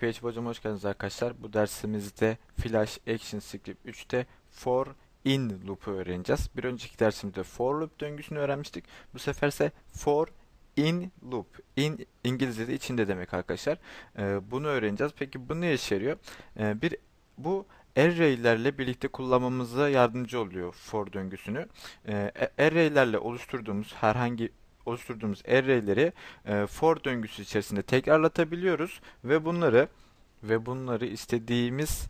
Merhaba PHP hocam hoş geldiniz arkadaşlar. Bu dersimizde Flash Action Script 3'te for in loop'u öğreneceğiz. Bir önceki dersimizde for loop döngüsünü öğrenmiştik. Bu seferse for in loop. In İngilizce'de içinde demek arkadaşlar. Ee, bunu öğreneceğiz. Peki bu ne işe yarıyor? Ee, bir bu array'lerle birlikte kullanmamıza yardımcı oluyor for döngüsünü. Ee, e, array'lerle oluşturduğumuz herhangi oluşturduğumuz array'leri e, for döngüsü içerisinde tekrarlatabiliyoruz ve bunları ve bunları istediğimiz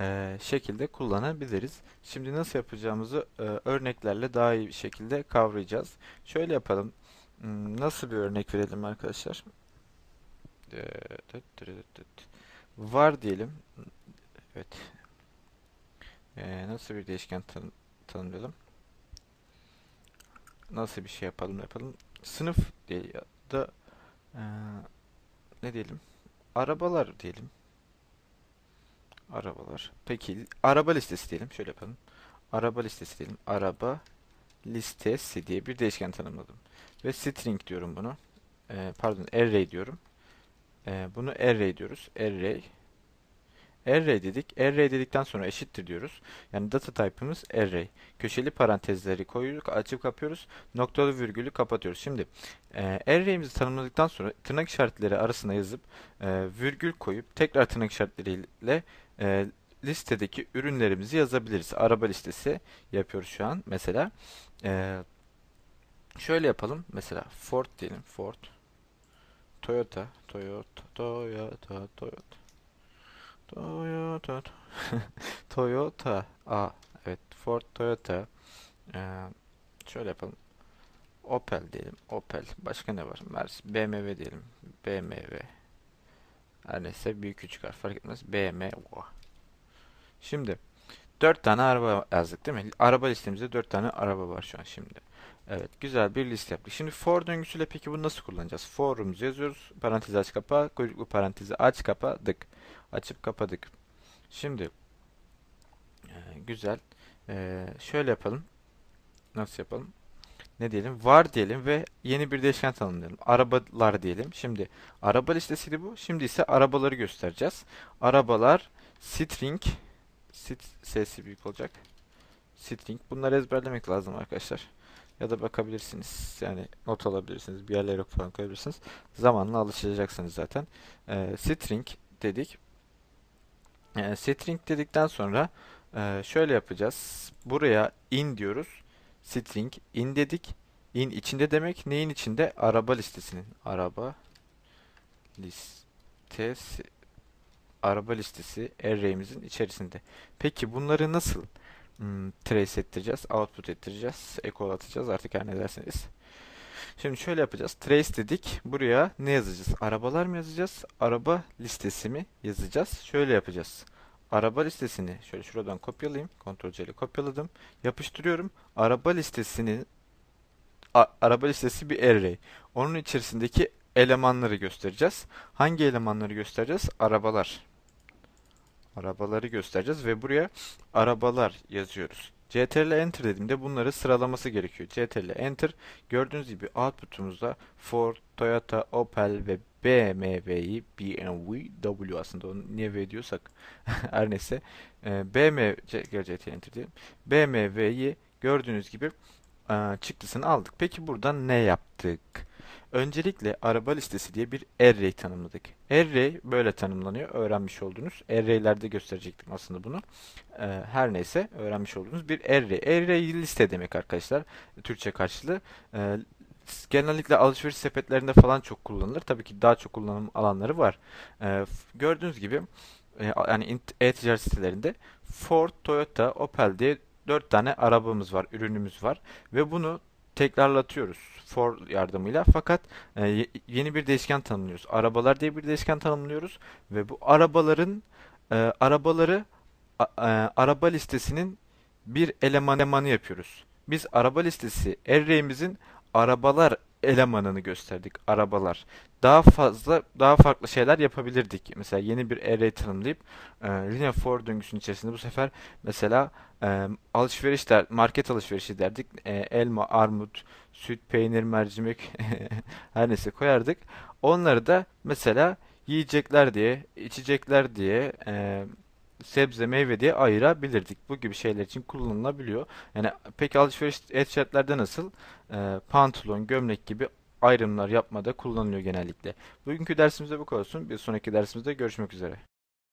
e, şekilde kullanabiliriz. Şimdi nasıl yapacağımızı e, örneklerle daha iyi bir şekilde kavrayacağız. Şöyle yapalım. Hmm, nasıl bir örnek verelim arkadaşlar? Var diyelim. Evet. Ee, nasıl bir değişken tan tanımlayalım? Nasıl bir şey yapalım yapalım? sınıf ya e, da e, ne diyelim? Arabalar diyelim. Arabalar. Peki araba listesi diyelim. Şöyle yapalım. Araba listesi diyelim. Araba listesi diye bir değişken tanımladım. Ve string diyorum bunu. E, pardon array diyorum. E, bunu array diyoruz. Array array dedik. Array dedikten sonra eşittir diyoruz. Yani data type'ımız array. Köşeli parantezleri koyuyoruz, açıp kapıyoruz. Noktalı virgülü kapatıyoruz. Şimdi e, array'imizi tanımladıktan sonra tırnak işaretleri arasına yazıp e, virgül koyup tekrar tırnak işaretleriyle e, listedeki ürünlerimizi yazabiliriz. Araba listesi yapıyoruz şu an mesela. E, şöyle yapalım. Mesela Ford diyelim. Ford. Toyota. Toyota. Toyota. Toyota. Toyota. Toyota. A. Evet. Ford Toyota. Ee, şöyle yapalım. Opel diyelim. Opel. Başka ne var? Mercedes. BMW diyelim. BMW. Her neyse büyük küçük harf fark etmez. BMW. Şimdi dört tane araba yazdık değil mi? Araba listemizde dört tane araba var şu an şimdi. Evet güzel bir liste yaptık. Şimdi for döngüsüyle peki bunu nasıl kullanacağız? For'umuzu yazıyoruz. Parantezi aç kapa. Kuyruklu parantezi aç kapadık açıp kapadık. Şimdi e, güzel. E, şöyle yapalım. Nasıl yapalım? Ne diyelim? Var diyelim ve yeni bir değişken tanımlayalım. Arabalar diyelim. Şimdi araba listesiydi bu. Şimdi ise arabaları göstereceğiz. Arabalar string sit sesi büyük olacak. String. Bunları ezberlemek lazım arkadaşlar. Ya da bakabilirsiniz. Yani not alabilirsiniz. Bir yerlere falan koyabilirsiniz. Zamanla alışacaksınız zaten. Ee, string dedik. E, string dedikten sonra e, şöyle yapacağız. Buraya in diyoruz. String in dedik. In içinde demek neyin içinde? Araba listesinin. Araba listesi araba listesi array'imizin içerisinde. Peki bunları nasıl hmm, trace ettireceğiz? Output ettireceğiz. atacağız artık her ne derseniz. Şimdi şöyle yapacağız. Trace dedik. Buraya ne yazacağız? Arabalar mı yazacağız? Araba listesi mi yazacağız? Şöyle yapacağız. Araba listesini şöyle şuradan kopyalayayım. Ctrl C ile kopyaladım. Yapıştırıyorum. Araba listesinin a, araba listesi bir array. Onun içerisindeki elemanları göstereceğiz. Hangi elemanları göstereceğiz? Arabalar. Arabaları göstereceğiz ve buraya arabalar yazıyoruz. CTRL Enter dediğimde bunları sıralaması gerekiyor. CTRL Enter gördüğünüz gibi output'umuzda Ford, Toyota, Opel ve BMW'yi BMW W aslında onu niye V diyorsak her neyse e, BMW CTRL Enter diyelim. BMW'yi gördüğünüz gibi e, çıktısını aldık. Peki burada ne yaptık? Öncelikle araba listesi diye bir array tanımladık. Array böyle tanımlanıyor. Öğrenmiş olduğunuz. Array'lerde gösterecektim aslında bunu. Ee, her neyse öğrenmiş olduğunuz bir array. Array liste demek arkadaşlar. Türkçe karşılığı ee, genellikle alışveriş sepetlerinde falan çok kullanılır. Tabii ki daha çok kullanım alanları var. Ee, gördüğünüz gibi e, yani e-ticaret sitelerinde Ford, Toyota, Opel diye 4 tane arabamız var, ürünümüz var ve bunu tekrarlatıyoruz for yardımıyla. Fakat e, yeni bir değişken tanımlıyoruz. Arabalar diye bir değişken tanımlıyoruz ve bu arabaların e, arabaları a, e, araba listesinin bir eleman elemanı yapıyoruz. Biz araba listesi array'imizin arabalar elemanını gösterdik. Arabalar. Daha fazla, daha farklı şeyler yapabilirdik. Mesela yeni bir array e tanımlayıp e, linear for döngüsünün içerisinde bu sefer mesela e, alışveriş market alışverişi derdik. E, elma, armut, süt, peynir, mercimek her neyse koyardık. Onları da mesela yiyecekler diye, içecekler diye, e, sebze, meyve diye ayırabilirdik. Bu gibi şeyler için kullanılabiliyor. Yani peki alışveriş etiketlerde nasıl? E, pantolon, gömlek gibi ayrımlar yapmada kullanılıyor genellikle. Bugünkü dersimizde bu kadar olsun. Bir sonraki dersimizde görüşmek üzere.